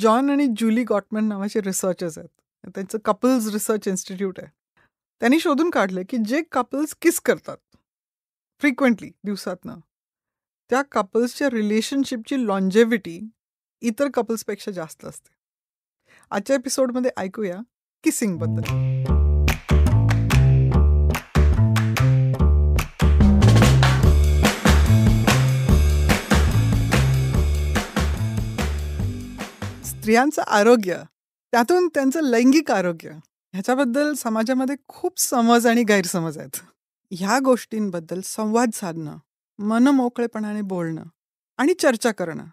John आणि जुली गॉटमॅन नावाचे researchers आहेत त्यांचं कपल्स रिसर्च इन्स्टिट्यूट आहे त्यांनी शोधून काढलं की जे कपल्स किस करतात फ्रिक्वेंटली दिवसातनं त्या कपल्सच्या रिलेशनशिपची लॉन्जेव्हिटी इतर कपल्सपेक्षा जास्त असते आजच्या एपिसोडमध्ये ऐकूया किसिंगबद्दल स्त्रियांचं आरोग्य त्यातून त्यांचं लैंगिक आरोग्य ह्याच्याबद्दल समाजामध्ये खूप समज आणि गैरसमज आहेत ह्या गोष्टींबद्दल संवाद साधणं मोकळेपणाने बोलणं आणि चर्चा करणं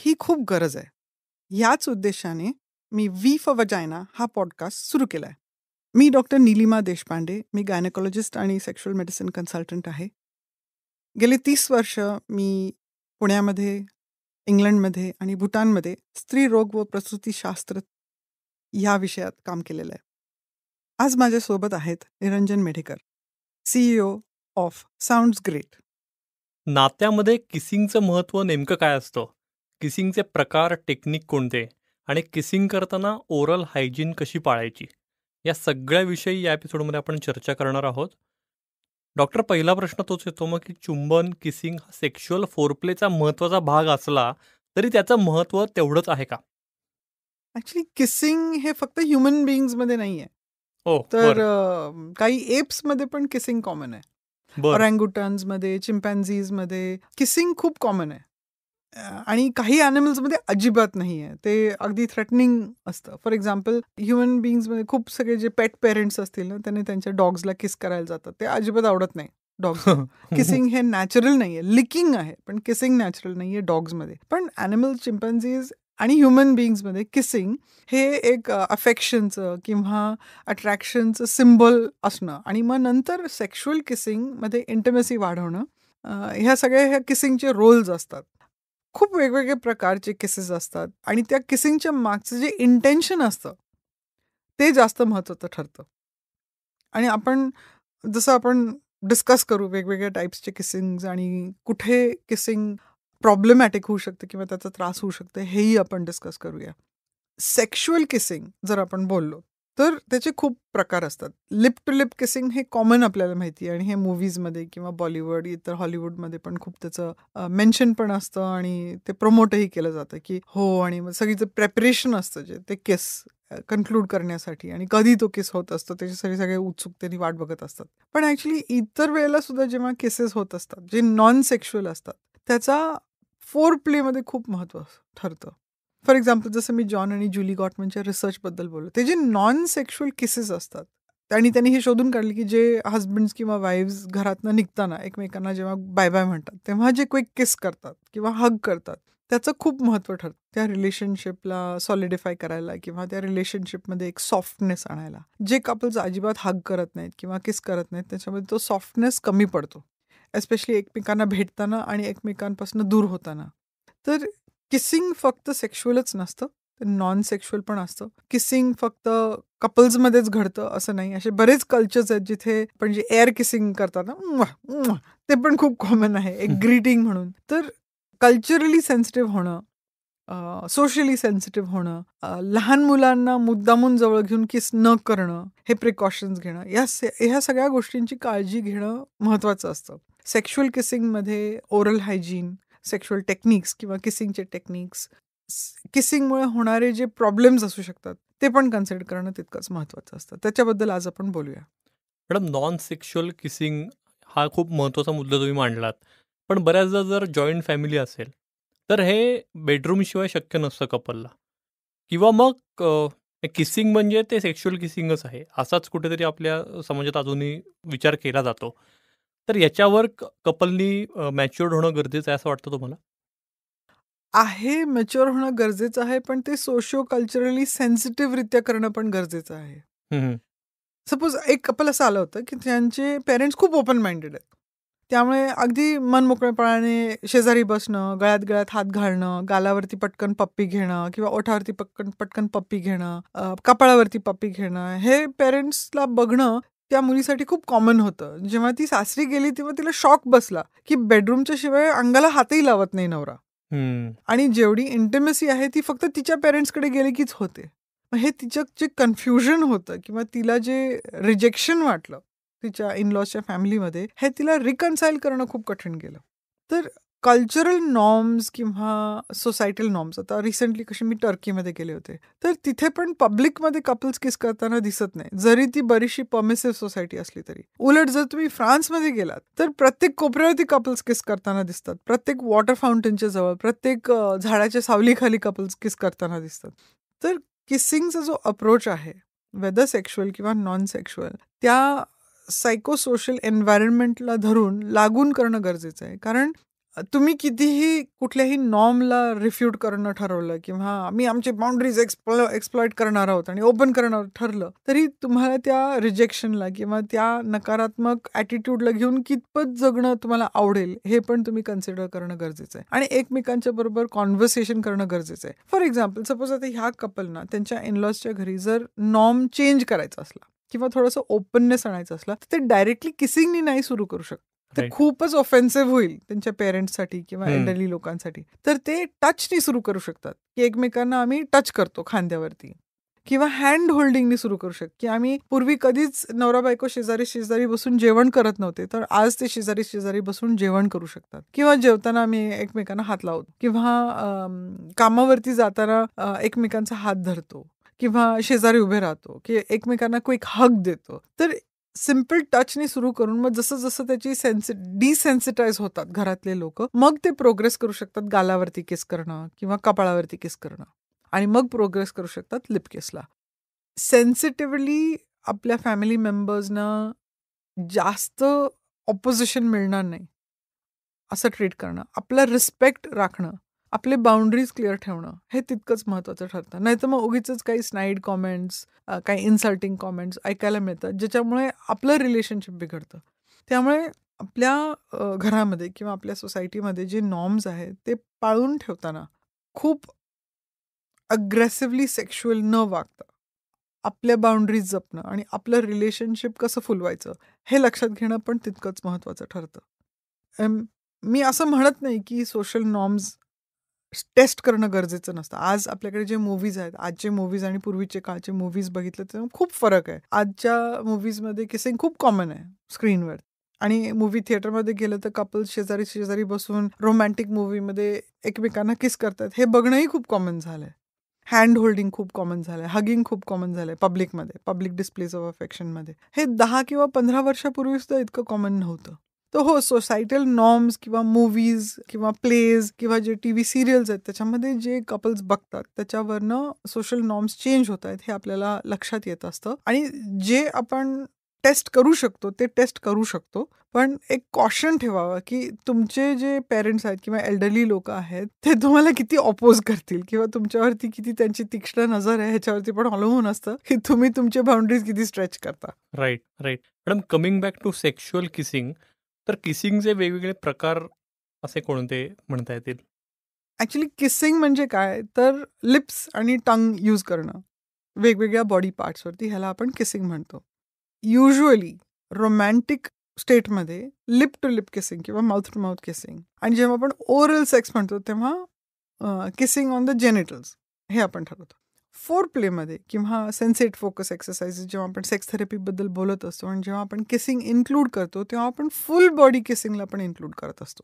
ही खूप गरज आहे याच उद्देशाने मी वी फ वजायना हा पॉडकास्ट सुरू केला आहे मी डॉक्टर निलिमा देशपांडे मी गायनेकॉलॉजिस्ट आणि सेक्शुअल मेडिसिन कन्सल्टंट आहे गेले तीस वर्ष मी पुण्यामध्ये इंग्लंडमध्ये आणि भूटानमध्ये स्त्री रोग व प्रसूतीशास्त्र या विषयात काम केलेलं आहे आज माझ्यासोबत आहेत Niranjan Medhekar CEO of Sounds Great नात्यामध्ये किसिंगचं महत्त्व नेमकं काय असतं किसिंगचे प्रकार टेक्निक कोणते आणि किसिंग करताना ओरल हायजीन कशी पाळायची या सगळ्याविषयी या एपिसोडमध्ये आपण चर्चा करणार आहोत डॉक्टर पहिला प्रश्न तोच येतो मग की चुंबन किसिंग हा सेक्शुअल फोरप्लेचा महत्वाचा भाग असला तरी त्याचं महत्व तेवढंच आहे का ऍक्च्युली किसिंग हे फक्त ह्युमन बिइंग्स मध्ये आहे हो तर काही एप्स मध्ये पण किसिंग कॉमन आहे रँगुटन्स मध्ये चिम्पॅन्झीज मध्ये किसिंग खूप कॉमन आहे आणि काही अॅनिमल्समध्ये अजिबात नाही आहे ते अगदी थ्रेटनिंग असतं फॉर एक्झाम्पल ह्युमन बिईंग्समध्ये खूप सगळे जे पेट पेरेंट्स असतील ना त्यांनी त्यांच्या डॉग्सला किस करायला जातात ते अजिबात आवडत नाही डॉग्स किसिंग हे नॅचरल नाही आहे लिकिंग आहे पण किसिंग नॅचरल नाही आहे डॉग्समध्ये पण अॅनिमल चिम्पन्झीज आणि ह्युमन बिईंग्समध्ये किसिंग हे एक अफेक्शनचं किंवा अट्रॅक्शनचं सिम्बॉल असणं आणि मग नंतर सेक्शुअल किसिंगमध्ये इंटिमेसी वाढवणं ह्या सगळ्या ह्या किसिंगचे रोल्स असतात खूप वेगवेगळे प्रकारचे किसेस असतात आणि त्या किसिंगच्या मागचं जे इंटेन्शन असतं ते जास्त महत्त्वाचं ठरतं आणि आपण जसं आपण डिस्कस करू वेगवेगळ्या टाईप्सचे किसिंग आणि कुठे किसिंग प्रॉब्लेमॅटिक होऊ शकतं किंवा त्याचा त्रास होऊ शकतो हेही आपण डिस्कस करूया सेक्शुअल किसिंग जर आपण बोललो तर त्याचे खूप प्रकार असतात लिप टू लिप किसिंग हे कॉमन आपल्याला माहिती आहे आणि हे मूवीजमध्ये किंवा बॉलिवूड इतर हॉलिवूडमध्ये पण खूप त्याचं मेन्शन पण असतं आणि ते प्रमोटही केलं जातं की हो आणि मग सगळीचं प्रेपरेशन असतं जे ते किस कन्क्लूड करण्यासाठी आणि कधी तो किस होत असतो त्याच्यासाठी सगळे उत्सुकतेने वाट बघत असतात पण ॲक्च्युली इतर वेळेला सुद्धा जेव्हा केसेस होत असतात जे नॉन सेक्शुअल असतात त्याचा फोर प्लेमध्ये खूप महत्त्व ठरतं फॉर एक्झाम्पल जसं मी जॉन आणि जुली गॉटमनच्या रिसर्चबद्दल बोललो ते जे नॉन सेक्शुअल केसेस असतात आणि त्यांनी हे शोधून काढले की जे हस्बंड्स किंवा वाईफ्स घरातनं निघताना एकमेकांना जेव्हा बाय बाय म्हणतात तेव्हा जे क्विक किस करतात किंवा हग करतात त्याचं खूप महत्त्व ठरतं त्या रिलेशनशिपला सॉलिडिफाय करायला किंवा त्या रिलेशनशिपमध्ये एक सॉफ्टनेस आणायला जे कपल्स अजिबात हग करत नाहीत किंवा किस करत नाहीत त्याच्यामध्ये तो सॉफ्टनेस कमी पडतो एस्पेशली एकमेकांना भेटताना आणि एकमेकांपासून दूर होताना तर किसिंग फक्त सेक्शुअलच नसतं नॉन सेक्शुअल पण असतं किसिंग फक्त कपल्समध्येच घडतं असं नाही असे बरेच कल्चर्स आहेत जिथे पण जे एअर किसिंग करतात ना ते पण खूप कॉमन आहे एक ग्रीटिंग म्हणून तर कल्चरली सेन्सिटिव्ह होणं सोशली सेन्सिटिव्ह होणं लहान मुलांना मुद्दामून जवळ घेऊन किस न करणं हे प्रिकॉशन्स घेणं या ह्या सगळ्या गोष्टींची काळजी घेणं महत्त्वाचं असतं सेक्शुअल किसिंगमध्ये ओरल हायजीन सेक्शुअल टेक्निक्स किंवा किसिंगचे टेक्निक्स किसिंगमुळे होणारे जे प्रॉब्लेम्स असू शकतात ते पण कन्सिडर करणं तितकंच महत्त्वाचं असतं त्याच्याबद्दल आज आपण बोलूया मॅडम नॉन सेक्शुअल किसिंग हा खूप महत्त्वाचा मुद्दा तुम्ही मांडलात पण बऱ्याचदा जर जॉईंट फॅमिली असेल तर हे बेडरूमशिवाय शक्य नसतं कपलला किंवा मग किसिंग म्हणजे ते सेक्शुअल किसिंगच आहे असाच कुठेतरी आपल्या समाजात अजूनही विचार केला जातो तर याच्यावर कपलनी होणं गरजेचं आहे असं वाटतं तुम्हाला? आहे, मॅच्युअर होणं गरजेचं आहे, पण ते सोशिओ कल्चरली सेन्सिटिव्हरित्या करणं पण गरजेचं आहे. सपोज एक कपल असं आलं होतं, की त्यांचे पेरेंट्स खूप ओपन माइंडेड आहेत. त्यामुळे अगदी मनमोकळेपणाने शेजारी बसणं, गळ्यात-गळ्यात हात घालणं, गालावरती पटकन पप्पी घेणं किंवा ओठावरती पटकन पटकन पप्पी घेणं, कपाळावरती पप्पी घेणं, हे पेरेंट्सला बघणं त्या मुलीसाठी खूप कॉमन होतं जेव्हा ती सासरी गेली तेव्हा तिला शॉक बसला की बेडरूमच्या शिवाय अंगाला हातही लावत नाही नवरा आणि जेवढी इंटिमेसी आहे ती फक्त तिच्या पेरेंट्सकडे गेली कीच होते हे तिचं जे कन्फ्युजन होतं किंवा तिला जे रिजेक्शन वाटलं तिच्या इन लॉजच्या फॅमिलीमध्ये हे तिला रिकन्साईल करणं खूप कठीण गेलं तर कल्चरल नॉर्म्स किंवा सोसायटल नॉर्म्स आता रिसेंटली कशी मी टर्कीमध्ये गेले होते तर तिथे पण पब्लिकमध्ये कपल्स किस करताना दिसत नाही जरी ती बरीचशी परमिसिव्ह सोसायटी असली तरी उलट जर तुम्ही फ्रान्समध्ये गेलात तर प्रत्येक कोपऱ्यावरती कपल्स किस करताना दिसतात प्रत्येक वॉटर फाउंटेनच्या जवळ प्रत्येक झाडाच्या सावलीखाली कपल्स किस करताना दिसतात तर किसिंगचा जो अप्रोच आहे वेदर सेक्शुअल किंवा नॉन सेक्शुअल त्या सायकोसोशल एन्व्हायरमेंटला धरून लागून करणं गरजेचं आहे कारण तुम्ही कितीही कुठल्याही नॉर्मला रिफ्यूट करणं ठरवलं किंवा आम्ही आमचे बाउंड्रीज एक्सप्लॉ एक्सप्लॉइट करणार आहोत आणि ओपन करणार ठरलं तरी तुम्हाला त्या रिजेक्शनला किंवा त्या नकारात्मक ॲटिट्यूडला घेऊन कितपत जगणं तुम्हाला आवडेल हे पण तुम्ही कन्सिडर करणं गरजेचं आहे आणि एकमेकांच्या बरोबर कॉन्व्हर्सेशन करणं गरजेचं आहे फॉर एक्झाम्पल सपोज आता ह्या कपलना त्यांच्या इनलॉजच्या घरी जर नॉर्म चेंज करायचा असला किंवा थोडंसं ओपननेस आणायचं असला तर ते डायरेक्टली किसिंगनी नाही सुरू करू शकत ते खूपच ऑफेन्सिव्ह होईल त्यांच्या पेरेंट्ससाठी किंवा एल्डरली लोकांसाठी तर ते टचनी सुरू करू शकतात की एकमेकांना आम्ही टच करतो खांद्यावरती किंवा हँड होल्डिंगनी सुरू करू शकतो की आम्ही पूर्वी कधीच नवरा बायको शेजारी शेजारी बसून जेवण करत नव्हते तर आज ते शेजारी शेजारी बसून जेवण करू शकतात किंवा जेवताना आम्ही एकमेकांना हात लावतो किंवा कामावरती जाताना एकमेकांचा हात धरतो किंवा शेजारी उभे राहतो की एकमेकांना क्विक हक देतो तर सिम्पल टचने सुरू करून मग जसं जसं त्याची सेन्सि डिसेन्सिटाईज होतात घरातले लोक मग ते प्रोग्रेस करू शकतात गालावरती केस करणं किंवा कपाळावरती केस करणं आणि मग प्रोग्रेस करू शकतात लिप केसला सेन्सिटिव्हली आपल्या फॅमिली मेंबर्सना जास्त ऑपोजिशन मिळणार नाही असं ट्रीट करणं आपला रिस्पेक्ट राखणं आपले बाउंड्रीज क्लिअर ठेवणं हे तितकंच महत्त्वाचं ठरतं नाही तर मग उगीच काही स्नाईड कॉमेंट्स काही इन्सल्टिंग कॉमेंट्स ऐकायला मिळतात ज्याच्यामुळे आपलं रिलेशनशिप बिघडतं त्यामुळे आपल्या घरामध्ये किंवा आपल्या सोसायटीमध्ये जे नॉर्म्स आहेत ते पाळून ठेवताना खूप अग्रेसिव्हली सेक्शुअल न वागता आपल्या बाउंड्रीज जपणं आणि आपलं रिलेशनशिप कसं फुलवायचं हे लक्षात घेणं पण तितकंच महत्त्वाचं ठरतं मी असं म्हणत नाही की सोशल नॉर्म्स टेस्ट करणं गरजेचं नसतं आज आपल्याकडे जे मूवीज आहेत आजचे मूवीज आणि पूर्वीचे काळचे मूवीज बघितले तर खूप फरक आहे आजच्या मूवीजमध्ये किसिंग खूप कॉमन आहे स्क्रीनवर आणि मूवी थिएटरमध्ये गेलं तर कपल शेजारी शेजारी बसून रोमॅन्टिक मूवीमध्ये एकमेकांना किस करतात हे बघणंही खूप कॉमन झालंय हँड होल्डिंग खूप कॉमन झालं आहे हगिंग खूप कॉमन झालंय पब्लिकमध्ये पब्लिक डिस्प्लेज ऑफ अफेक्शनमध्ये हे दहा किंवा पंधरा वर्षापूर्वी सुद्धा इतकं कॉमन नव्हतं तो हो सोसायटल नॉर्म्स किंवा मूवीज किंवा प्लेज किंवा जे टी व्ही सिरियल्स आहेत त्याच्यामध्ये जे कपल्स बघतात त्याच्यावरनं सोशल नॉर्म्स चेंज होत आहेत हे आपल्याला लक्षात येत असतं आणि जे आपण टेस्ट करू शकतो ते टेस्ट करू शकतो पण एक कॉशन ठेवावा की तुमचे जे पेरेंट्स आहेत किंवा एल्डरली लोक आहेत ते तुम्हाला किती अपोज करतील किंवा तुमच्यावरती किती त्यांची तीक्ष्ण नजर आहे ह्याच्यावरती पण अवलंबून असतं की तुम्ही तुमचे बाउंड्रीज किती स्ट्रेच करता right right madam coming back to sexual kissing तर किसिंगचे वेगवेगळे प्रकार असे कोणते म्हणता येतील ॲक्च्युली किसिंग म्हणजे काय तर लिप्स आणि टंग यूज करणं वेगवेगळ्या बॉडी पार्ट्सवरती ह्याला आपण किसिंग म्हणतो युजली रोमॅन्टिक स्टेटमध्ये लिप टू लिप किसिंग किंवा माउथ टू माउथ किसिंग आणि जेव्हा आपण ओरल सेक्स म्हणतो तेव्हा किसिंग ऑन द जेनेटल्स हे आपण ठरवतो फोर प्लेमध्ये किंवा सेन्सेट फोकस एक्सरसाइजेस जेव्हा आपण सेक्स थेरपीबद्दल बोलत असतो आणि जेव्हा आपण किसिंग इन्क्लूड करतो तेव्हा आपण फुल बॉडी किसिंगला पण इन्क्लूड करत असतो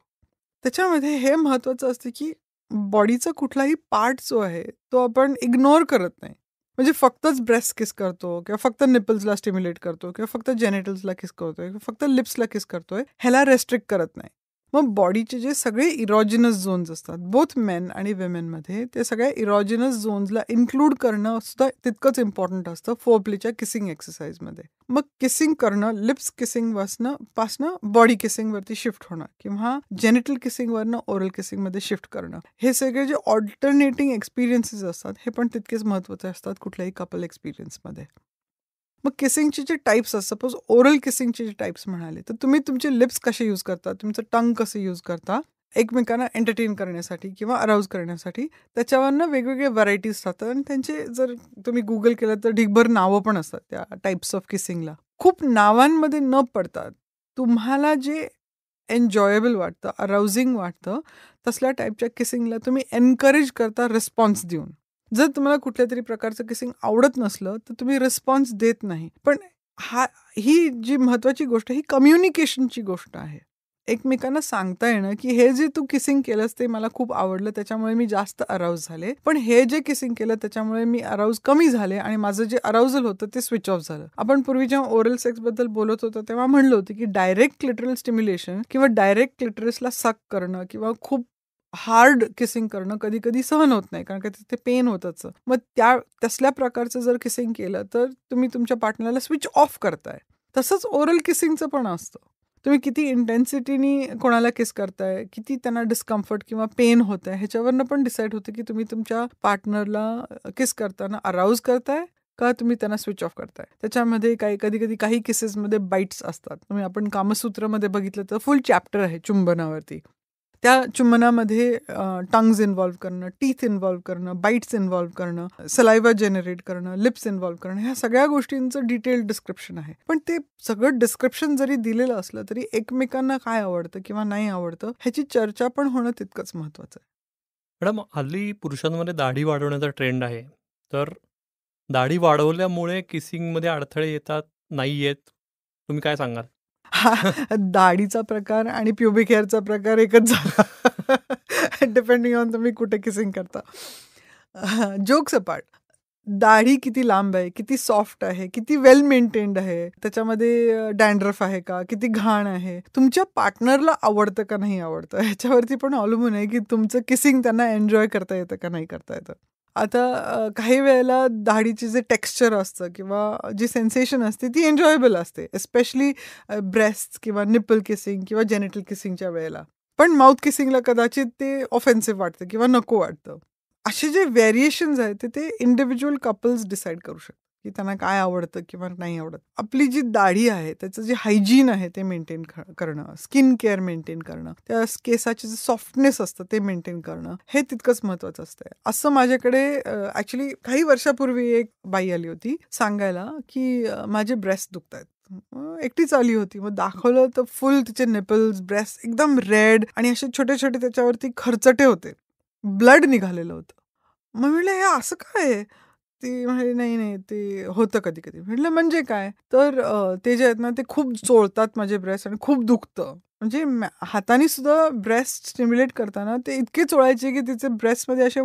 त्याच्यामध्ये हे महत्त्वाचं असतं की बॉडीचा कुठलाही पार्ट जो आहे तो आपण इग्नोर करत नाही म्हणजे फक्तच ब्रेस्ट किस करतो किंवा फक्त निपल्सला स्टिम्युलेट करतो किंवा फक्त जेनेटल्सला किस करतोय किंवा फक्त लिप्सला किस करतोय ह्याला रेस्ट्रिक्ट करत नाही मग बॉडीचे जे सगळे इरॉजिनस झोन्स असतात बोथ मेन आणि विमेनमध्ये ते सगळ्या इरॉजिनस झोन्सला इन्क्लूड करणं सुद्धा तितकंच इम्पॉर्टंट असतं फोपलीच्या किसिंग एक्सरसाइजमध्ये मग किसिंग करणं लिप्स किसिंग वासनं पासनं बॉडी किसिंगवरती शिफ्ट होणं किंवा जेनेटल किसिंगवरनं ओरल किसिंगमध्ये शिफ्ट करणं हे सगळे जे ऑल्टरनेटिंग एक्सपिरियन्सेस असतात हे पण तितकेच महत्त्वाचे असतात कुठल्याही कपल एक्सपिरियन्समध्ये मग किसिंगचे जे टाईप्स असतात सपोज ओरल किसिंगचे जे टाईप्स म्हणाले तर तुम्ही तुमचे लिप्स कसे यूज करता तुमचं टंग कसं यूज करता एकमेकांना एंटरटेन करण्यासाठी किंवा अराऊज करण्यासाठी त्याच्यावरनं वेगवेगळे व्हरायटीज राहतात आणि त्यांचे जर तुम्ही गुगल केलं तर ढिगभर नावं पण असतात त्या टाईप्स ऑफ किसिंगला खूप नावांमध्ये न पडतात तुम्हाला जे एन्जॉयबल वाटतं अराउझिंग वाटतं तसल्या टाईपच्या किसिंगला तुम्ही एनकरेज करता रिस्पॉन्स देऊन जर तुम्हाला कुठल्या तरी प्रकारचं किसिंग आवडत नसलं तर तुम्ही रिस्पॉन्स देत नाही पण हा ही जी महत्वाची गोष्ट ही कम्युनिकेशनची गोष्ट आहे एकमेकांना सांगता येणं की हे जे तू किसिंग केलंस ते मला खूप आवडलं त्याच्यामुळे मी जास्त अराउज झाले पण हे जे किसिंग केलं त्याच्यामुळे मी अराउज कमी झाले आणि माझं जे अराउजल होतं ते स्विच ऑफ झालं आपण पूर्वी जेव्हा ओरल सेक्स बद्दल बोलत होतो तेव्हा म्हणलं होतं की डायरेक्ट क्लिटरल स्टिम्युलेशन किंवा डायरेक्ट क्लिटरसला सक करणं किंवा खूप हार्ड किसिंग करणं कधी कधी सहन होत नाही कारण का तिथे पेन होत मग त्या तसल्या प्रकारचं जर किसिंग केलं तर तुम्ही तुमच्या पार्टनरला स्विच ऑफ करताय तसंच ओरल किसिंगचं पण असतं तुम्ही किती इंटेन्सिटीनी कोणाला किस करताय किती त्यांना डिस्कम्फर्ट किंवा पेन होत आहे ह्याच्यावरनं पण डिसाईड होतं की तुम्ही तुमच्या पार्टनरला किस करताना अराऊज करताय का तुम्ही त्यांना स्विच ऑफ करताय त्याच्यामध्ये काही कधी कधी काही केसेसमध्ये बाईट्स असतात तुम्ही आपण कामसूत्रामध्ये बघितलं तर फुल चॅप्टर आहे चुंबनावरती त्या चुंबनामध्ये टंग्ज इन्व्हॉल्व्ह करणं टीथ इन्व्हॉल्व्ह करणं बाईट्स इन्व्हॉल्व्ह करणं सलायवा जनरेट करणं लिप्स इन्व्हॉल्व्ह करणं ह्या सगळ्या गोष्टींचं डिटेल डिस्क्रिप्शन आहे पण ते सगळं डिस्क्रिप्शन जरी दिलेलं असलं तरी एकमेकांना काय आवडतं किंवा नाही आवडतं ह्याची चर्चा पण होणं तितकंच महत्वाचं आहे मॅडम हल्ली पुरुषांमध्ये दाढी वाढवण्याचा ट्रेंड आहे तर दाढी वाढवल्यामुळे किसिंगमध्ये अडथळे येतात नाही येत तुम्ही काय सांगाल हा दाढीचा प्रकार आणि प्युबिक हेअरचा प्रकार एकच झाला डिपेंडिंग ऑन तुम्ही कुठे किसिंग करता जोक्स अपार्ट दाढी किती लांब आहे किती सॉफ्ट आहे किती वेल मेंटेन्ड आहे त्याच्यामध्ये डॅन्ड्रफ आहे का किती घाण आहे तुमच्या पार्टनरला आवडतं का नाही आवडतं ह्याच्यावरती पण अवलंबून आहे की तुमचं किसिंग त्यांना एन्जॉय करता येतं का नाही करता येतं आता काही वेळेला दाढीचे जे टेक्स्चर असतं किंवा जी सेन्सेशन असते ती एन्जॉयबल असते एस्पेशली ब्रेस्ट किंवा निपल किसिंग किंवा जेनेटल किसिंगच्या वेळेला पण माउथ किसिंगला कदाचित ते ऑफेन्सिव्ह वाटतं किंवा नको वाटतं असे जे व्हेरिएशन्स आहेत ते ते इंडिव्हिज्युअल कपल्स डिसाईड करू शकतात की त्यांना काय आवडतं किंवा नाही आवडत आपली जी दाढी आहे त्याचं जे हायजीन आहे ते मेंटेन करणं स्किन केअर मेंटेन करणं त्या केसाचे जे सॉफ्टनेस असतं ते मेंटेन करणं हे तितकंच महत्वाचं असतंय असं माझ्याकडे ऍक्च्युली काही वर्षापूर्वी एक बाई आली होती सांगायला की माझे ब्रेस्ट दुखत आहेत एकटीच आली होती मग दाखवलं तर फुल तिचे निपल्स ब्रेस्ट एकदम रेड आणि असे छोटे छोटे त्याच्यावरती खर्चटे होते ब्लड निघालेलं होतं मग म्हटलं हे असं काय आहे ती म्हणाली नाही नाही ते होतं कधी कधी म्हटलं म्हणजे काय तर ते जे आहेत ना ते खूप चोळतात माझे ब्रेस्ट आणि खूप दुखतं म्हणजे हाताने सुद्धा ब्रेस्ट स्टिम्युलेट करताना ते इतके चोळायचे की तिचे ब्रेस्टमध्ये असे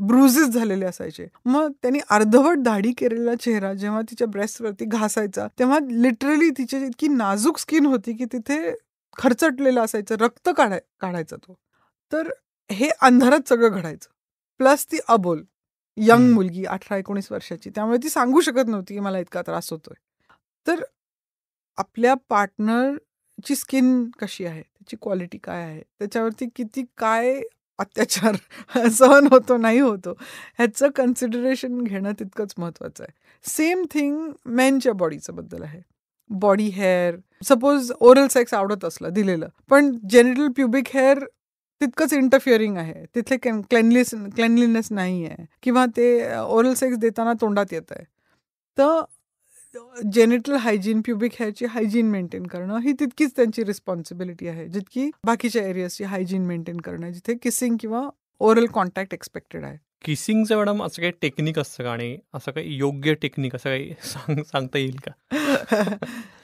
ब्रुझेस झालेले असायचे मग त्यांनी अर्धवट दाढी केलेला चेहरा जेव्हा तिच्या वरती घासायचा तेव्हा लिटरली तिची इतकी नाजूक स्किन होती की तिथे खरचटलेलं असायचं रक्त काढाय काढायचा तो तर हे अंधारात सगळं घडायचं प्लस ती अबोल यंग मुलगी अठरा एकोणीस वर्षाची त्यामुळे ती सांगू शकत नव्हती की मला इतका त्रास होतोय तर आपल्या पार्टनरची स्किन कशी आहे त्याची क्वालिटी काय आहे त्याच्यावरती किती काय अत्याचार सहन होतो नाही होतो ह्याचं कन्सिडरेशन घेणं तितकंच महत्वाचं आहे सेम थिंग मेनच्या बॉडीचं बद्दल आहे body hair suppose oral sex आवडत असलं दिलेलं पण जेनरल प्युबिक हेअर तितकंच इंटरफिअरिंग आहे तिथले क्लेनलीस क्लेनलीनेस नाही आहे किंवा ते ओरल अं, सेक्स देताना तोंडात येत आहे तर जेनेटल हायजीन प्युबिक हेअरची हायजीन मेंटेन करणं ही तितकीच त्यांची रिस्पॉन्सिबिलिटी आहे जितकी बाकीच्या एरियाची हायजीन मेंटेन करणं जिथे किसिंग किंवा ओरल कॉन्टॅक्ट एक्सपेक्टेड आहे किसिंगचं मॅडम असं काही टेक्निक असतं का आणि असं काही योग्य टेक्निक असं काही सांग सांगता येईल का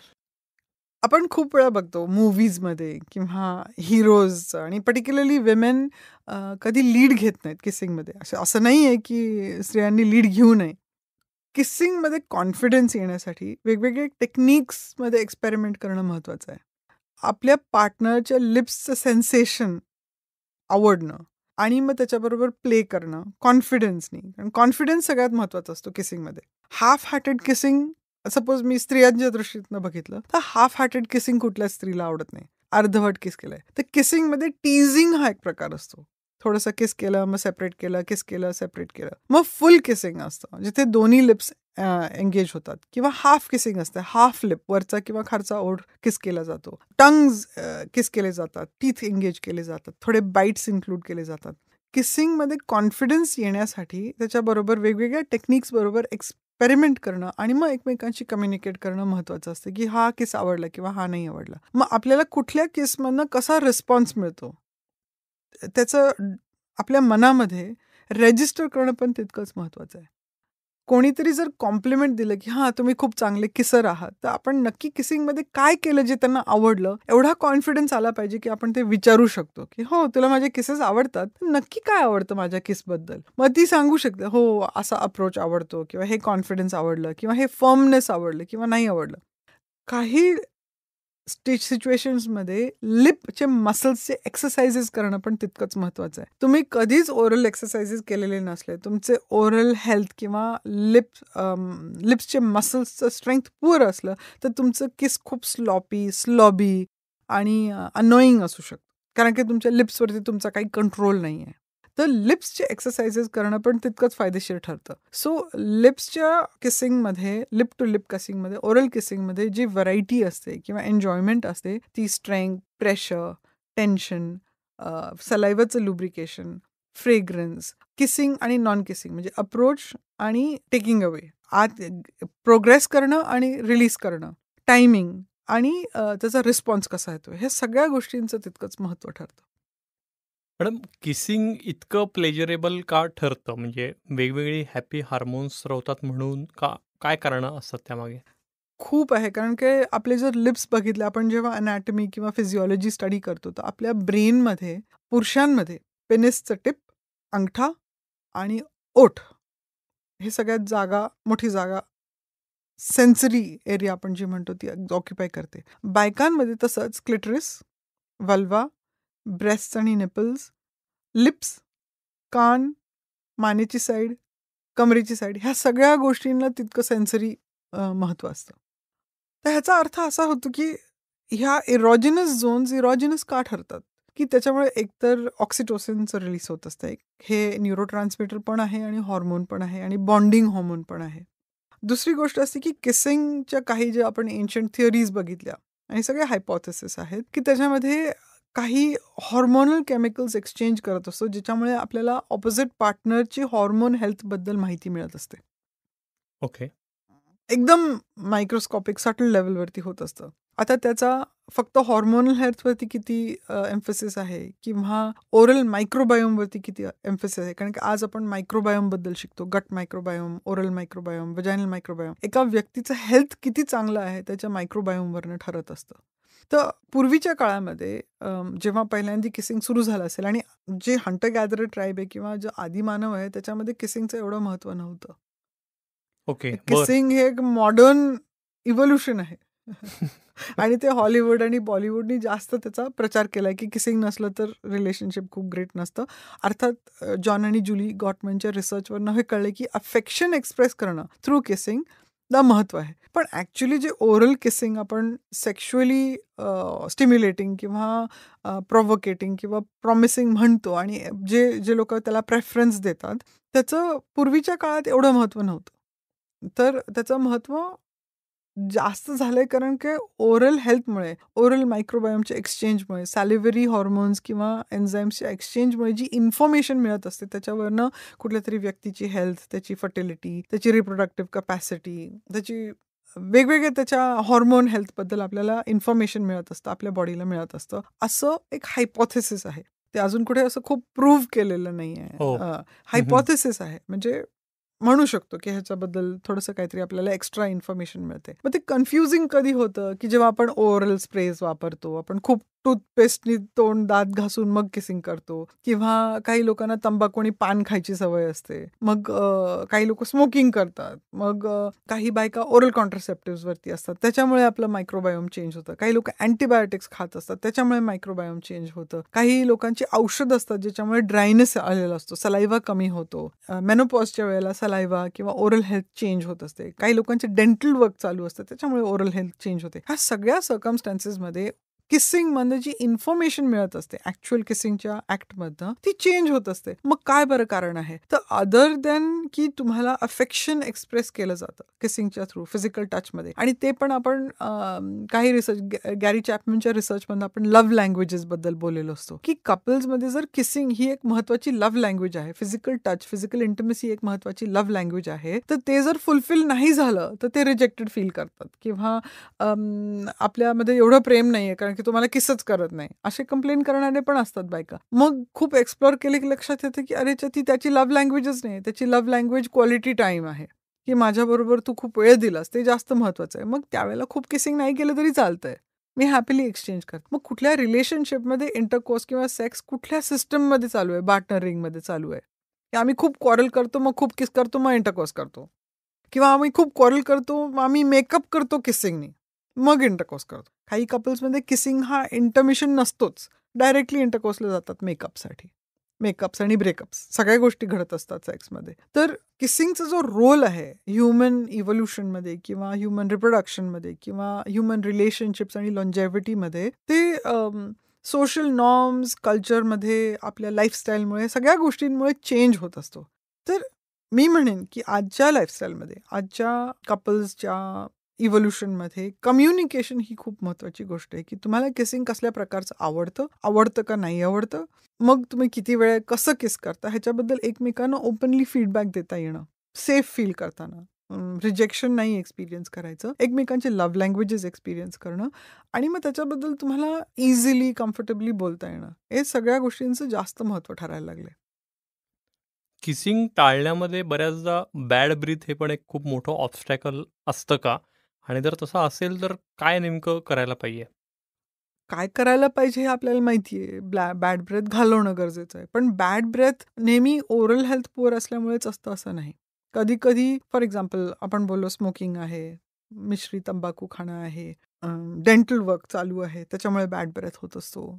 आपण खूप वेळा बघतो मूवीजमध्ये किंवा हिरोजचं आणि पर्टिक्युलरली विमेन कधी लीड घेत नाहीत किसिंगमध्ये असं असं नाही आहे की स्त्रियांनी लीड घेऊ नये किसिंगमध्ये कॉन्फिडन्स येण्यासाठी वेगवेगळे टेक्निक्समध्ये एक्सपेरिमेंट करणं महत्त्वाचं आहे आपल्या पार्टनरच्या लिप्सचं सेन्सेशन आवडणं आणि मग त्याच्याबरोबर प्ले करणं कॉन्फिडन्सनी कारण कॉन्फिडन्स सगळ्यात महत्त्वाचा असतो किसिंगमध्ये हाफ हार्टेड किसिंग सपोज मी स्त्रियांच्या दृष्टीतनं बघितलं तर हाफ हार्टेड किसिंग कुठल्या स्त्रीला आवडत नाही अर्धवट किस केलंय तर किसिंग मध्ये टीझिंग हा एक प्रकार असतो थोडंसं किस केलं मग सेपरेट केलं किस केलं सेपरेट केलं मग फुल किसिंग असतं जिथे दोन्ही लिप्स एंगेज होतात किंवा हाफ किसिंग असतं हाफ लिप वरचा किंवा खालचा ओढ किस केला जातो टंग किस केले जातात टीथ एंगेज केले जातात थोडे बाईट्स इन्क्लूड केले जातात किसिंग मध्ये कॉन्फिडन्स येण्यासाठी त्याच्याबरोबर वेगवेगळ्या टेक्निक्स बरोबर एक्स एक्सपेरिमेंट करणं आणि मग एकमेकांशी कम्युनिकेट करणं महत्वाचं असतं की हा केस आवडला किंवा हा नाही आवडला मग आपल्याला कुठल्या केसमधनं कसा रिस्पॉन्स मिळतो त्याचं आपल्या मनामध्ये रेजिस्टर करणं पण तितकंच महत्त्वाचं आहे कोणीतरी जर कॉम्प्लिमेंट दिलं की हां तुम्ही खूप चांगले किसर आहात तर आपण नक्की किसिंगमध्ये काय केलं जे त्यांना आवडलं एवढा कॉन्फिडन्स आला पाहिजे की आपण ते विचारू शकतो की हो तुला माझे किसेस आवडतात नक्की काय आवडतं माझ्या किसबद्दल मग ती सांगू शकते हो असा अप्रोच आवडतो किंवा हे कॉन्फिडन्स आवडलं किंवा हे फर्मनेस आवडलं किंवा नाही आवडलं काही लिप सिच्युएशन्समध्ये लिपचे मसल्सचे एक्सरसाइजेस करणं पण तितकंच महत्वाचं आहे तुम्ही कधीच ओरल एक्सरसाइजेस केलेले नसले तुमचे ओरल हेल्थ किंवा लिप लिप्सचे मसल्सचं स्ट्रेंथ पुअर असलं तर तुमचं किस खूप स्लॉपी स्लॉबी आणि अनोईंग असू शकतं कारण की तुमच्या लिप्सवरती तुमचा काही कंट्रोल नाही आहे तर लिप्सचे एक्सरसाइजेस करणं पण तितकंच फायदेशीर ठरतं सो लिप्सच्या किसिंगमध्ये लिप टू लिप किसिंगमध्ये ओरल किसिंगमध्ये जी व्हरायटी असते किंवा एन्जॉयमेंट असते ती स्ट्रेंथ प्रेशर टेन्शन सलायवचं लुब्रिकेशन फ्रेग्रन्स किसिंग आणि नॉन किसिंग म्हणजे अप्रोच आणि टेकिंग अवे आत प्रोग्रेस करणं आणि रिलीज करणं टायमिंग आणि त्याचा रिस्पॉन्स कसा येतो ह्या सगळ्या गोष्टींचं तितकंच महत्त्व ठरतं मॅडम किसिंग इतकं प्लेजरेबल का ठरतं म्हणजे वेगवेगळी हॅपी हार्मोन्स रवतात म्हणून का काय कारण असतात त्यामागे खूप आहे कारण की आपले जर लिप्स बघितले आपण जेव्हा अनॅटमी किंवा फिजिओलॉजी स्टडी करतो तर आपल्या ब्रेनमध्ये पुरुषांमध्ये पेनिसचं टिप अंगठा आणि ओठ हे सगळ्यात जागा मोठी जागा सेन्सरी एरिया आपण जी म्हणतो ती ऑक्युपाय करते बायकांमध्ये तसंच क्लिटरिस वल्वा ब्रेस्ट आणि निपल्स लिप्स कान मानेची साईड कमरेची साईड ह्या सगळ्या गोष्टींना तितकं सेन्सरी महत्त्व असतं तर ह्याचा अर्थ असा होतो की ह्या इरॉजिनस झोन्स इरॉजिनस का ठरतात की त्याच्यामुळे एकतर ऑक्सिटोसिनचं रिलीज होत असतं एक हे न्यूरो पण आहे आणि हॉर्मोन पण आहे आणि बॉन्डिंग हॉर्मोन पण आहे दुसरी गोष्ट असते की किसिंगच्या काही ज्या आपण एन्शंट थिअरीज बघितल्या आणि सगळ्या हायपॉथेसिस आहेत की त्याच्यामध्ये काही हॉर्मोनल केमिकल्स एक्सचेंज करत असतो ज्याच्यामुळे आपल्याला ऑपोजिट पार्टनरची हॉर्मोन बद्दल माहिती मिळत असते ओके okay. एकदम मायक्रोस्कॉपिक सटल लेवलवरती होत असतं आता त्याचा फक्त हॉर्मोनल हेल्थवरती किती एम्फोसिस आहे किंवा ओरल मायक्रोबायोमवरती किती एम्फोसिस आहे कारण की आज आपण मायक्रोबायोमबद्दल शिकतो gut microbiome oral microbiome vaginal microbiome एका व्यक्तीचं हेल्थ किती चांगलं आहे त्याच्या मायक्रोबायोमवरनं ठरत असतं तर पूर्वीच्या काळामध्ये जेव्हा पहिल्यांदा किसिंग सुरू झालं असेल आणि जे हंटर गॅदर ट्राईब आहे किंवा जो आदिमानव आहे त्याच्यामध्ये किसिंगचं एवढं महत्व नव्हतं ओके किसिंग हे एक मॉडर्न इव्होल्युशन आहे आणि ते हॉलिवूड आणि बॉलिवूडनी जास्त त्याचा प्रचार केला की किसिंग नसलं तर रिलेशनशिप खूप ग्रेट नसतं अर्थात जॉन आणि जुली गॉटमनच्या रिसर्चवरनं हे कळले की अफेक्शन एक्सप्रेस करणं थ्रू किसिंग ला महत्त्व आहे पण ॲक्च्युली जे ओरल किसिंग आपण सेक्शुअली स्टिम्युलेटिंग किंवा प्रोव्होकेटिंग किंवा प्रॉमिसिंग म्हणतो आणि जे जे लोक त्याला प्रेफरन्स देतात त्याचं पूर्वीच्या काळात एवढं महत्त्व नव्हतं तर त्याचं महत्त्व जास्त झालंय कारण की ओरल हेल्थमुळे ओरल मायक्रोबायोमच्या एक्सचेंजमुळे सॅलिव्हरी हॉर्मोन्स किंवा एन्झाईम्सच्या एक्सचेंजमुळे जी इन्फॉर्मेशन मिळत असते त्याच्यावरनं कुठल्या तरी व्यक्तीची हेल्थ त्याची फर्टिलिटी त्याची रिप्रोडक्टिव्ह कपॅसिटी त्याची वेगवेगळ्या त्याच्या हॉर्मोन हेल्थबद्दल आपल्याला इन्फॉर्मेशन मिळत असतं आपल्या बॉडीला मिळत असतं असं एक हायपॉथेसिस आहे ते अजून कुठे असं खूप प्रूव्ह केलेलं नाही आहे हायपॉथेसिस आहे म्हणजे म्हणू शकतो की ह्याच्याबद्दल थोडस काहीतरी आपल्याला एक्स्ट्रा इन्फॉर्मेशन मिळते मग ते कन्फ्युजिंग कधी होतं की जेव्हा आपण ओरल स्प्रेज वापरतो आपण खूप टूथपेस्टनी तोंड दात घासून मग किसिंग करतो किंवा काही लोकांना तंबाखू आणि पान खायची सवय असते मग काही लोक स्मोकिंग करतात मग काही बायका ओरल कॉन्ट्रसेप्टिव्ह वरती असतात त्याच्यामुळे आपलं मायक्रोबायोम चेंज होतं काही लोक अँटीबायोटिक्स खात असतात त्याच्यामुळे मायक्रोबायोम चेंज होतं काही लोकांची औषध असतात ज्याच्यामुळे ड्रायनेस आलेला असतो सलायवा कमी होतो मेनोपॉजच्या वेळेला सलायवा किंवा ओरल हेल्थ चेंज होत असते काही लोकांचे डेंटल वर्क चालू असतं त्याच्यामुळे ओरल हेल्थ चेंज होते ह्या सगळ्या सर्कमस्टान्सेसमध्ये मध्ये जी इन्फॉर्मेशन मिळत असते ऍक्च्युअल किसिंगच्या ऍक्ट मध्ये ती चेंज होत असते मग काय बरं कारण आहे तर अदर देन की तुम्हाला अफेक्शन एक्सप्रेस केलं जातं किसिंगच्या थ्रू फिजिकल टच मध्ये आणि ते पण आपण काही रिसर्च गॅरी चॅपमनच्या मधनं आपण लव्ह बद्दल बोललेलो असतो की कपल्स मध्ये जर किसिंग ही एक महत्वाची लव्ह लँग्वेज आहे फिजिकल टच फिजिकल इंटिमेसी एक महत्वाची लव्ह लँग्वेज आहे तर ते जर फुलफिल नाही झालं तर ते रिजेक्टेड फील करतात किंवा आपल्यामध्ये एवढं प्रेम नाही आहे कारण की तुम्हाला किसच करत नाही असे कंप्लेन करणारे पण असतात बायका मग खूप एक्सप्लोअर केले की लक्षात येतं की अरे ती त्याची लव्ह लँग्वेजच नाही त्याची लव्ह लँग्वेज क्वालिटी टाईम आहे की माझ्याबरोबर तू खूप वेळ दिलास ते जास्त महत्वाचं आहे मग त्यावेळेला खूप किसिंग नाही केलं तरी चालतंय मी हॅपीली एक्सचेंज करते मग कुठल्या रिलेशनशिपमध्ये इंटरकोर्स किंवा सेक्स कुठल्या सिस्टममध्ये चालू आहे पार्टनरिंगमध्ये चालू आहे की आम्ही खूप कॉरल करतो मग खूप किस करतो मग इंटरकोर्स करतो किंवा आम्ही खूप कॉरल करतो मग आम्ही मेकअप करतो किसिंगनी मग इंटरकोर्स करतो काही कपल्समध्ये किसिंग हा इंटरमिशन नसतोच डायरेक्टली इंटरकोर्सला जातात मेकअपसाठी मेकअप्स आणि ब्रेकअप्स सगळ्या गोष्टी घडत असतात सेक्समध्ये तर किसिंगचा जो रोल आहे ह्युमन इव्होल्युशनमध्ये किंवा ह्युमन रिप्रोडक्शनमध्ये किंवा ह्युमन रिलेशनशिप्स आणि लॉन्जेव्हिटीमध्ये ते सोशल नॉर्म्स कल्चरमध्ये आपल्या लाईफस्टाईलमुळे सगळ्या गोष्टींमुळे चेंज होत असतो तर मी म्हणेन की आजच्या लाईफस्टाईलमध्ये आजच्या कपल्सच्या इव्होल्युशनमध्ये कम्युनिकेशन ही खूप महत्वाची गोष्ट आहे की तुम्हाला किसिंग कसल्या प्रकारचं आवडतं आवडतं का नाही आवडतं मग तुम्ही किती वेळ कसं किस करता ह्याच्याबद्दल एकमेकांना ओपनली फीडबॅक देता येणं सेफ फील करताना रिजेक्शन नाही एक्सपिरियन्स करायचं एकमेकांचे लव्ह लँग्वेजेस एक्सपिरियन्स करणं आणि मग त्याच्याबद्दल तुम्हाला इझिली कम्फर्टेबली बोलता येणं हे सगळ्या गोष्टींचं जास्त महत्व ठरायला लागले किसिंग टाळण्यामध्ये बऱ्याचदा बॅड ब्रीथ हे पण एक खूप मोठं ऑबस्टॅकल असतं का आणि जर तसं असेल तर काय नेमकं करायला पाहिजे काय करायला पाहिजे हे आपल्याला माहिती आहे बॅड ब्रेथ घालवणं गरजेचं आहे पण बॅड ब्रेथ नेहमी ओरल हेल्थ पुअर असल्यामुळेच असतं असं नाही कधी कधी फॉर एक्झाम्पल आपण बोललो स्मोकिंग आहे मिश्री तंबाखू खाणं आहे डेंटल वर्क चालू आहे त्याच्यामुळे बॅड ब्रेथ होत असतो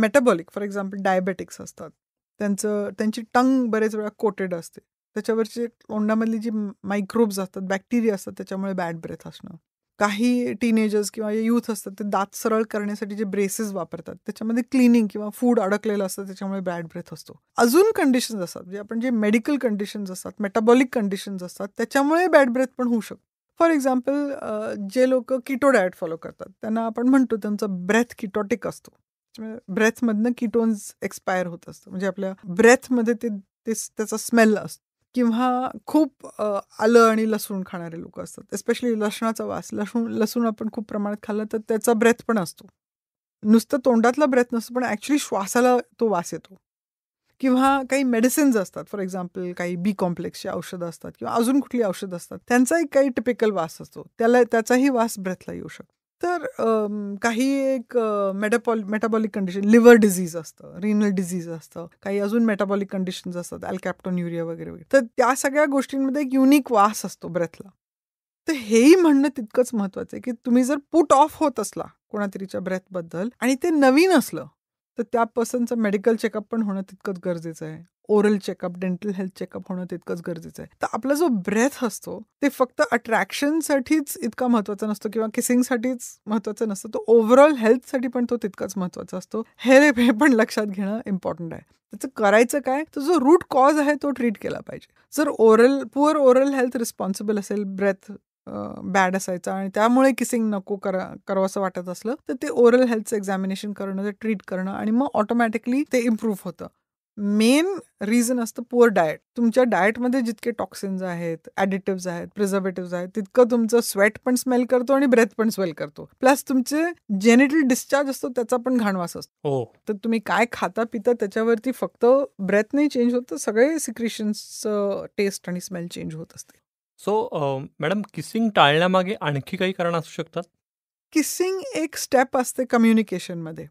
मेटाबॉलिक फॉर एक्झाम्पल डायबेटिक्स असतात त्यांचं त्यांची टंग बरेच वेळा कोटेड असते त्याच्यावरचे तोंडामधली जी मायक्रोब्स असतात बॅक्टेरिया असतात त्याच्यामुळे बॅड ब्रेथ असणं काही टीनेजर्स किंवा यूथ असतात ते दात सरळ करण्यासाठी जे ब्रेसेस वापरतात त्याच्यामध्ये क्लिनिंग किंवा फूड अडकलेलं असतं त्याच्यामुळे बॅड ब्रेथ असतो अजून कंडिशन्स असतात म्हणजे आपण जे मेडिकल कंडिशन्स असतात मेटाबॉलिक कंडिशन्स असतात त्याच्यामुळे बॅड ब्रेथ पण होऊ शकतो फॉर एक्झाम्पल जे लोक किटो डायट फॉलो करतात त्यांना आपण म्हणतो त्यांचा ब्रेथ किटोटिक असतो ब्रेथमधनं किटोन्स एक्सपायर होत असतं म्हणजे आपल्या ब्रेथमध्ये ते त्याचा स्मेल असतो किंवा खूप आलं आणि लसूण खाणारे लोक असतात एस्पेशली लसणाचा वास लसूण लसूण आपण खूप प्रमाणात खाल्लं तर त्याचा ब्रेथ पण असतो नुसतं तोंडातला ब्रेथ नसतो पण ॲक्च्युली श्वासाला तो वास येतो किंवा काही मेडिसिन्स असतात फॉर एक्झाम्पल काही बी कॉम्प्लेक्सची औषधं असतात किंवा अजून कुठली औषधं असतात त्यांचाही काही टिपिकल वास असतो त्याला त्याचाही वास ब्रेथला येऊ शकतो तर काही एक मेटापॉल मेटाबॉलिक कंडिशन लिव्हर डिझीज असतं रिनल डिझीज असतं काही अजून मेटाबॉलिक कंडिशन्स असतात अल्कॅप्टॉन युरिया वगैरे वगैरे तर त्या सगळ्या गोष्टींमध्ये एक युनिक वास असतो ब्रेथला तर हेही म्हणणं तितकंच महत्वाचं आहे की तुम्ही जर पुट ऑफ होत असला कोणातरीच्या ब्रेथबद्दल आणि ते नवीन असलं तर त्या पर्सनचं मेडिकल चेकअप पण होणं तितकंच गरजेचं आहे oral checkup dental health checkup होणं तितकंच गरजेचं आहे तर आपला जो ब्रेथ असतो ते फक्त अट्रॅक्शनसाठीच इतका महत्वाचा नसतो किंवा किसिंगसाठीच महत्वाचा नसतो तो ओव्हरऑल हेल्थसाठी पण तो तितकाच महत्त्वाचा असतो हे पण लक्षात घेणं इम्पॉर्टंट आहे त्याचं करायचं काय तर जो रूट कॉज आहे तो ट्रीट केला पाहिजे जर oral poor oral health responsible असेल ब्रेथ बॅड असायचा आणि त्यामुळे किसिंग नको करा करावं असं वाटत असलं तर ते ओरल हेल्थ एक्झामिनेशन करणं ते ट्रीट करणं आणि मग ऑटोमॅटिकली ते इम्प्रूव्ह होतं मेन रिझन असतं पुअर डाएट तुमच्या डायटमध्ये जितके टॉक्सिन्स आहेत ॲडिटिव्ह आहेत प्रिझर्वेटिव्ह आहेत तितकं तुमचं स्वेट पण स्मेल करतो आणि ब्रेथ पण स्मेल करतो प्लस तुमचे जेनेटल डिस्चार्ज असतो त्याचा पण घाणवास असतो oh. तर तुम्ही काय खाता पिता त्याच्यावरती फक्त ब्रेथ नाही चेंज होतं सगळे सिक्रिशन्स टेस्ट आणि स्मेल चेंज होत असते सो मॅडम किसिंग टाळण्यामागे आणखी काही कारण असू शकतात किसिंग एक स्टेप असते कम्युनिकेशनमध्ये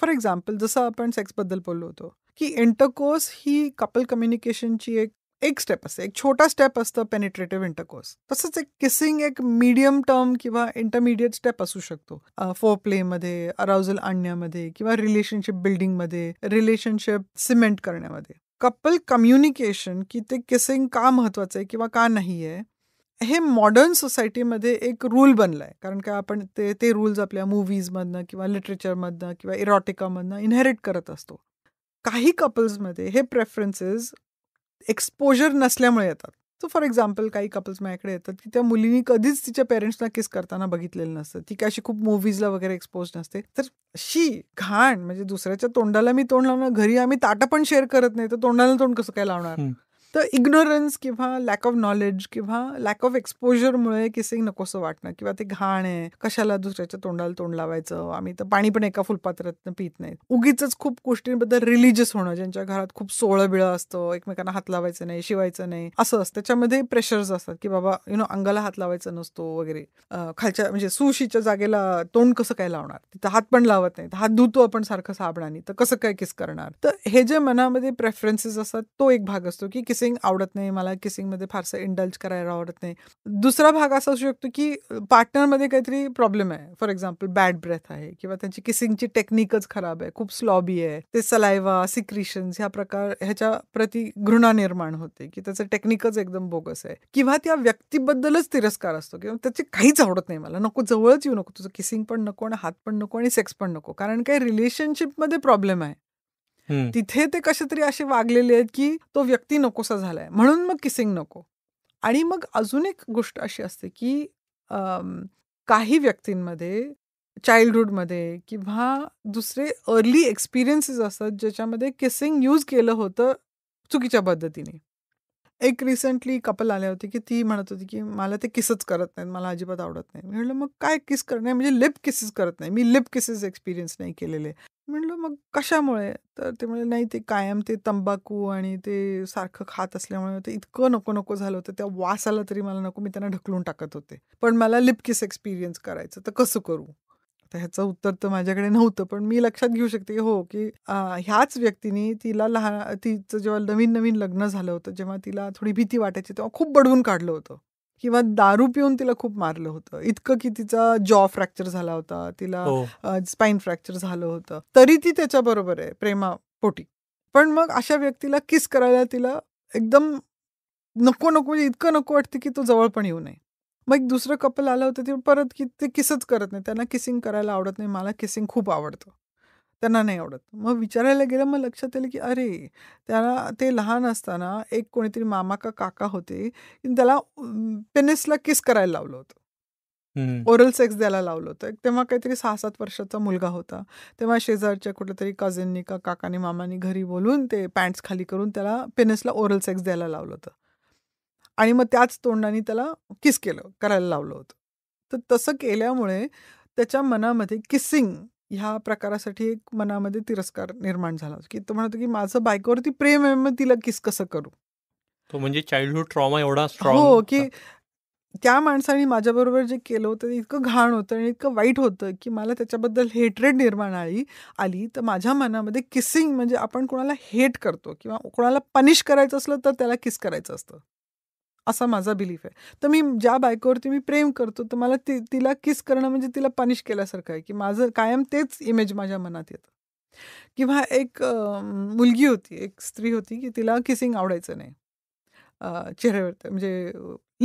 फॉर एक्झाम्पल जसं आपण सेक्सबद्दल बोललो होतो की इंटरकोर्स ही कपल कम्युनिकेशनची एक एक स्टेप असते एक छोटा स्टेप असतं पेनिट्रेटिव्ह इंटरकोर्स तसंच एक किसिंग एक मीडियम टर्म किंवा इंटरमिडिएट स्टेप असू शकतो फोर प्लेमध्ये अराउजल आणण्यामध्ये किंवा रिलेशनशिप बिल्डिंगमध्ये रिलेशनशिप सिमेंट करण्यामध्ये कपल कम्युनिकेशन की ते किसिंग का महत्त्वाचं आहे किंवा का नाही आहे हे मॉडर्न सोसायटीमध्ये एक रूल बनला आहे कारण काय आपण ते ते रूल्स आपल्या मूवीजमधनं किंवा लिटरेचरमधनं किंवा इरॉटिकामधनं इनहेरिट करत असतो काही कपल्समध्ये हे प्रेफरन्सेस एक्सपोजर नसल्यामुळे येतात सो फॉर एक्झाम्पल काही कपल्स माझ्याकडे येतात की त्या मुलीनी कधीच तिच्या पेरेंट्सना किस करताना बघितलेलं नसतं ती काय अशी खूप ला वगैरे एक्सपोज नसते तर शी घाण म्हणजे दुसऱ्याच्या तोंडाला मी तोंड लावणार घरी आम्ही ताटं पण शेअर करत नाही तर तोंडाला तोंड कसं काय लावणार तर इग्नोरन्स किंवा लॅक ऑफ नॉलेज किंवा लॅक ऑफ एक्सपोजरमुळे किसिंग नकोसं वाटणं किंवा ते घाण आहे कशाला दुसऱ्याच्या तोंडाला तोंड लावायचं आम्ही तर पाणी पण एका फुलपात्रात पित नाही उगीच खूप गोष्टींबद्दल रिलीजियस होणं ज्यांच्या घरात खूप सोळं बिळं असतं एकमेकांना हात लावायचं नाही शिवायचं नाही असं असतं त्याच्यामध्ये प्रेशर्स असतात की बाबा यु नो अंगाला हात लावायचा नसतो वगैरे खालच्या म्हणजे सुशीच्या जागेला तोंड कसं काय लावणार तिथं हात पण लावत नाही हात धुतो आपण सारखं साबणाने तर कसं काय किस करणार तर हे जे मनामध्ये प्रेफरन्सेस असतात तो एक भाग असतो की किसिंग किसिंग आवडत नाही मला किसिंगमध्ये फारसं इंडल्ज करायला आवडत नाही दुसरा भाग असा असू शकतो की पार्टनरमध्ये काहीतरी प्रॉब्लेम आहे फॉर एक्झाम्पल बॅड ब्रेथ आहे किंवा त्यांची किसिंगची टेक्निकच खराब आहे खूप स्लॉबी आहे ते सलायवा सिक्रिशन्स ह्या प्रकार ह्याच्या प्रति घृणा निर्माण होते की त्याचं टेक्निकच एकदम बोगस आहे किंवा त्या व्यक्तीबद्दलच तिरस्कार असतो किंवा त्याची काहीच आवडत नाही मला नको जवळच येऊ नको तुझं किसिंग पण नको आणि हात पण नको आणि सेक्स पण नको कारण काही रिलेशनशिपमध्ये प्रॉब्लेम आहे तिथे ते कसे तरी असे वागलेले आहेत की तो व्यक्ती नकोसा झालाय म्हणून मग किसिंग नको आणि मग अजून एक गोष्ट अशी असते की काही व्यक्तींमध्ये चाइल्डहूडमध्ये किंवा दुसरे अर्ली एक्सपिरियन्सेस असतात ज्याच्यामध्ये किसिंग यूज केलं होतं चुकीच्या पद्धतीने एक रिसेंटली कपल आले होते की ती म्हणत होती की मला ते किसच करत नाहीत मला अजिबात आवडत नाही म्हणलं म्हटलं मग काय किस करणे म्हणजे लिप किसेस करत नाही मी लिप किसेस एक्सपिरियन्स नाही केलेले म्हटलं मग कशामुळे तर ते म्हणजे नाही ते कायम ते तंबाखू आणि ते सारखं खात असल्यामुळे ते इतकं नको नको झालं होतं त्या वासाला तरी मला नको मी त्यांना ढकलून टाकत होते पण मला लिप किस एक्सपिरियन्स करायचं तर कसं करू आता ह्याचं उत्तर तर माझ्याकडे नव्हतं पण मी लक्षात घेऊ शकते हो की ह्याच व्यक्तीने तिला लहान तिचं जेव्हा नवीन नवीन लग्न झालं होतं जेव्हा तिला थोडी भीती वाटायची तेव्हा खूप बडवून काढलं होतं किंवा दारू पिऊन तिला खूप मारलं होतं इतकं की तिचा जॉ फ्रॅक्चर झाला होता तिला हो. स्पाइन फ्रॅक्चर झालं होतं तरी ती त्याच्याबरोबर आहे प्रेमा पोटी पण मग अशा व्यक्तीला किस करायला तिला एकदम नको नको म्हणजे इतकं नको वाटते की तो जवळ पण येऊ नये मग एक दुसरं कपल आलं होतं ते परत की ते किसच करत नाही त्यांना किसिंग करायला आवडत नाही मला किसिंग खूप आवडतं त्यांना नाही आवडत मग विचारायला गेलं मग लक्षात आलं की अरे त्याला ते लहान असताना एक कोणीतरी मामा का काका होते त्याला पेनिसला किस करायला लावलं होतं ओरल सेक्स द्यायला लावलं होतं तेव्हा काहीतरी सहा सात वर्षाचा मुलगा होता तेव्हा शेजारच्या कुठल्या तरी कझिननी का मामानी घरी बोलून ते पॅन्ट्स खाली करून त्याला पेनिसला ओरल सेक्स द्यायला लावलं होतं आणि मग त्याच तोंडाने त्याला किस केलं करायला लावलं होतं तर तसं केल्यामुळे त्याच्या मनामध्ये किसिंग ह्या प्रकारासाठी एक मनामध्ये तिरस्कार निर्माण झाला की तो म्हणतो की माझं बायकोवरती प्रेम आहे मग तिला किस कसं करू तो म्हणजे चाइल्डहुड ट्रॉमा एवढा हो की त्या माणसाने माझ्याबरोबर जे केलं होतं ते इतकं घाण होतं आणि इतकं वाईट होतं की मला त्याच्याबद्दल हेटरेड निर्माण आली आली तर माझ्या मनामध्ये किसिंग म्हणजे आपण कोणाला हेट करतो किंवा कोणाला पनिश करायचं असलं तर त्याला किस करायचं असतं असा माझा बिलीफ आहे तर मी ज्या बायकोवरती मी प्रेम करतो तर मला ती तिला किस करणं म्हणजे तिला पनिश केल्यासारखं आहे की माझं कायम तेच इमेज माझ्या मनात येतं किंवा एक मुलगी होती एक स्त्री होती की तिला किसिंग आवडायचं नाही चेहऱ्यावर म्हणजे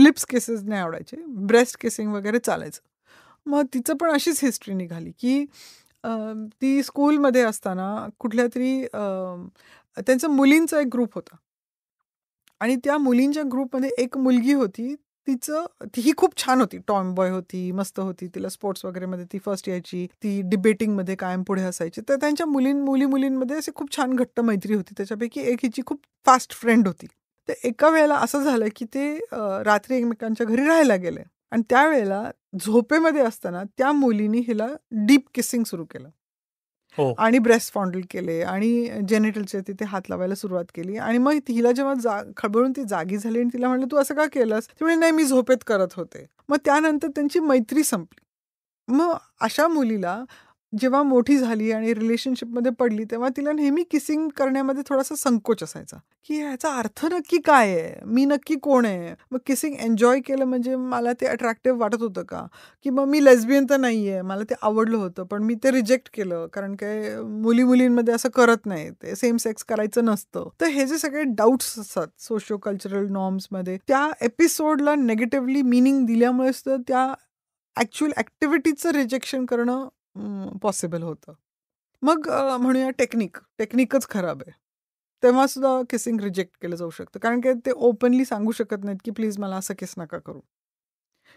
लिप्स केसेस नाही आवडायचे ब्रेस्ट केसिंग वगैरे चालायचं मग तिचं पण अशीच हिस्ट्री निघाली की ती स्कूलमध्ये असताना कुठल्या तरी त्यांचं मुलींचा एक ग्रुप होता आणि त्या मुलींच्या ग्रुपमध्ये एक मुलगी होती तिचं ही खूप छान होती टॉम बॉय होती मस्त होती तिला स्पोर्ट्स वगैरे मध्ये ती फर्स्ट यायची ती डिबेटिंग मध्ये कायम पुढे असायची तर त्यांच्या मुलीं मुली मुलींमध्ये असे खूप छान घट्ट मैत्री होती त्याच्यापैकी एक हिची खूप फास्ट फ्रेंड होती तर एका वेळेला असं झालं की ते रात्री एकमेकांच्या घरी राहायला गेले आणि त्यावेळेला झोपेमध्ये असताना त्या मुलीने हिला डीप किसिंग सुरू केलं हो. आणि ब्रेस्ट फॉन्डल केले आणि जेनेटलचे तिथे हात लावायला सुरुवात केली आणि मग तिला जेव्हा खळबळून ती जागी झाली आणि तिला म्हणलं तू असं का केलंस म्हणजे नाही मी झोपेत करत होते मग त्यानंतर त्यांची मैत्री संपली मग अशा मुलीला जेव्हा मोठी झाली आणि रिलेशनशिपमध्ये पडली तेव्हा तिला नेहमी किसिंग करण्यामध्ये थोडासा संकोच असायचा की ह्याचा अर्थ नक्की काय आहे मी नक्की कोण आहे मग किसिंग एन्जॉय केलं म्हणजे मला ते अट्रॅक्टिव्ह वाटत होतं का की मग मी लेस्बियन तर नाही आहे मला ते आवडलं होतं पण मी ते रिजेक्ट केलं कारण काय मुली मुलींमध्ये असं करत नाही ते सेम सेक्स करायचं नसतं तर हे जे सगळे डाऊट्स असतात सोशिओ कल्चरल नॉर्म्समध्ये त्या एपिसोडला नेगेटिव्हली मिनिंग दिल्यामुळे सुद्धा त्या ॲक्च्युअल ॲक्टिव्हिटीचं रिजेक्शन करणं पॉसिबल होतं. मग म्हणूया टेक्निक, टेक्निकच खराब आहे. तेव्हा सुद्धा किसिंग रिजेक्ट केलं जाऊ शकतं. कारण की ते ओपनली सांगू शकत नाहीत, की "प्लीज मला असं किस नका करू"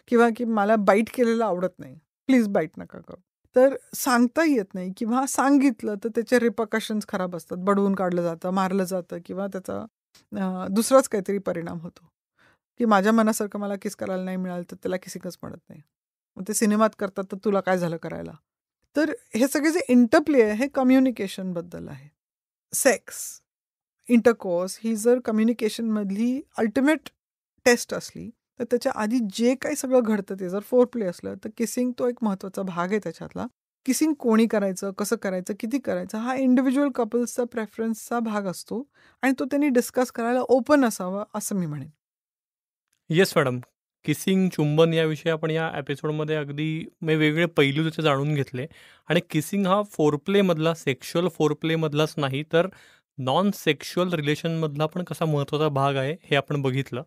किंवा की "मला बाईट केलेलं आवडत नाही. प्लीज बाईट नका करू." तर सांगता येत नाही किंवा सांगितलं तर त्याचे रिपकॉशन्स खराब असतात. बडवून काढलं जातं, मारलं जातं किंवा त्याचा दुसराच काहीतरी परिणाम होतो, की माझ्या मनासारखं मला किस करायला नाही मिळालं, तर त्याला किसिंगच पडत नाही. मग ते सिनेमात करतात, तर तुला काय झालं करायला? तर हे सगळे जे इंटरप्ले आहे हे कम्युनिकेशनबद्दल आहे सेक्स इंटरकोर्स ही जर कम्युनिकेशनमधली अल्टिमेट टेस्ट असली तर त्याच्या आधी जे काही सगळं घडतं ते जर फोर प्ले असलं तर किसिंग तो एक महत्त्वाचा भाग आहे त्याच्यातला किसिंग कोणी करायचं कसं करायचं किती करायचं हा इंडिव्हिज्युअल कपल्सचा प्रेफरन्सचा भाग असतो आणि तो त्यांनी डिस्कस करायला ओपन असावा असं मी म्हणेन येस मॅडम किसिंग, चुंबन याविषयी आपण या एपिसोडमध्ये अगदी मी वेगवेगळे पैलू त्याचे जाणून घेतले आणि किसिंग हा फोरप्लेमधला सेक्शुअल फोरप्लेमधलाच नाही तर नॉन सेक्शुअल रिलेशनमधला पण कसा महत्त्वाचा भाग आहे हे आपण बघितलं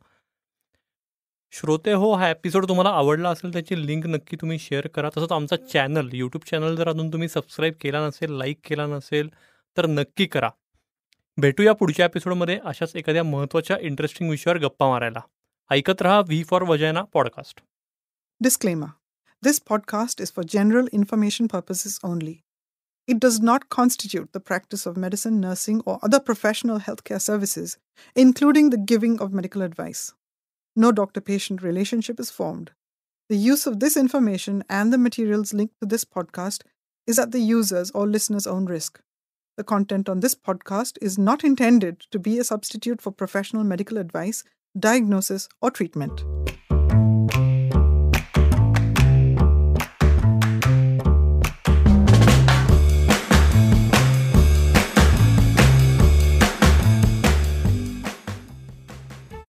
श्रोते हो हा एपिसोड तुम्हाला आवडला असेल त्याची लिंक नक्की तुम्ही शेअर करा तसंच आमचा चॅनल यूट्यूब चॅनल जर अजून तुम्ही सबस्क्राईब केला नसेल लाईक केला नसेल तर नक्की करा भेटूया पुढच्या एपिसोडमध्ये अशाच एखाद्या महत्त्वाच्या इंटरेस्टिंग विषयावर गप्पा मारायला ऐकत V for for podcast. Disclaimer: This podcast is for general information purposes only. It does not constitute the practice of medicine, nursing, or other professional healthcare services, including the giving of medical advice. No doctor patient relationship is formed. The use of this information and the materials linked to this podcast is at the user's or listener's own risk. The content on this podcast is not intended to be a substitute for professional medical advice diagnosis, or treatment.